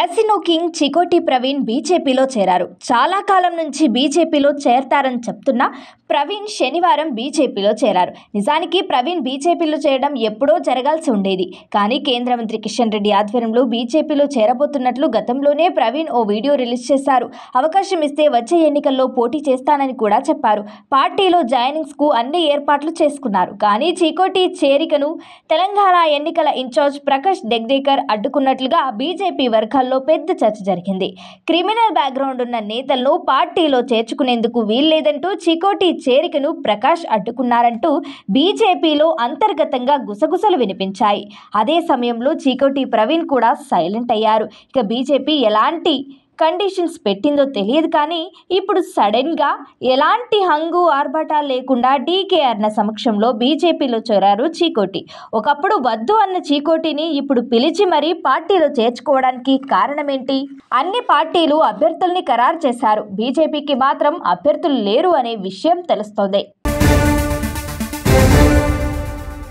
casino king Chikoti Praveen బీజేపీలో చేరారు చాలా కాలం నుంచి బీజేపీలో చేరతారని చెప్తున్న ప్రవీణ్ శనివారం బీజేపీలో చేరారు నిజానికి ప్రవీణ్ బీజేపీలో చేరడం ఎప్పుడో జరగాల్సి ఉండేది కానీ కేంద్ర మంత్రి కిషన్ రెడ్డి ఆధ్వర్యంలో బీజేపీలో చేరబోతున్నట్లు గతంలోనే ప్రవీణ్ ఓ వీడియో రిలీజ్ చేశారు అవకాశం ఇస్తే వచ్చే ఎన్నికల్లో పోటీ చేస్తానని కూడా చెప్పారు పార్టీలో జాయినింగ్స్కు అన్ని ఏర్పాట్లు చేసుకున్నారు కానీ చీకోటి చేరికను తెలంగాణ ఎన్నికల ఇన్ఛార్జ్ ప్రకాష్ డెగ్డేకర్ అడ్డుకున్నట్లుగా బీజేపీ వర్గాల్లో వర్గాల్లో పెద్ద చర్చ జరిగింది క్రిమినల్ బ్యాక్గ్రౌండ్ ఉన్న నేతలను పార్టీలో చేర్చుకునేందుకు వీల్లేదంటూ చికోటి చేరికను ప్రకాష్ అడ్డుకున్నారంటూ బీజేపీలో అంతర్గతంగా గుసగుసలు వినిపించాయి అదే సమయంలో చీకోటి ప్రవీణ్ కూడా సైలెంట్ అయ్యారు ఇక బీజేపీ ఎలాంటి కండిషన్స్ పెట్టిందో తెలియదు కానీ ఇప్పుడు సడన్గా ఎలాంటి హంగు ఆర్భటాలు లేకుండా డీకేఆర్న సమక్షంలో బీజేపీలో చేరారు చీకోటి ఒకప్పుడు వద్దు అన్న చీకోటిని ఇప్పుడు పిలిచి మరీ పార్టీలో చేర్చుకోవడానికి కారణమేంటి అన్ని పార్టీలు అభ్యర్థుల్ని ఖరారు చేశారు బీజేపీకి మాత్రం అభ్యర్థులు లేరు అనే విషయం తెలుస్తోంది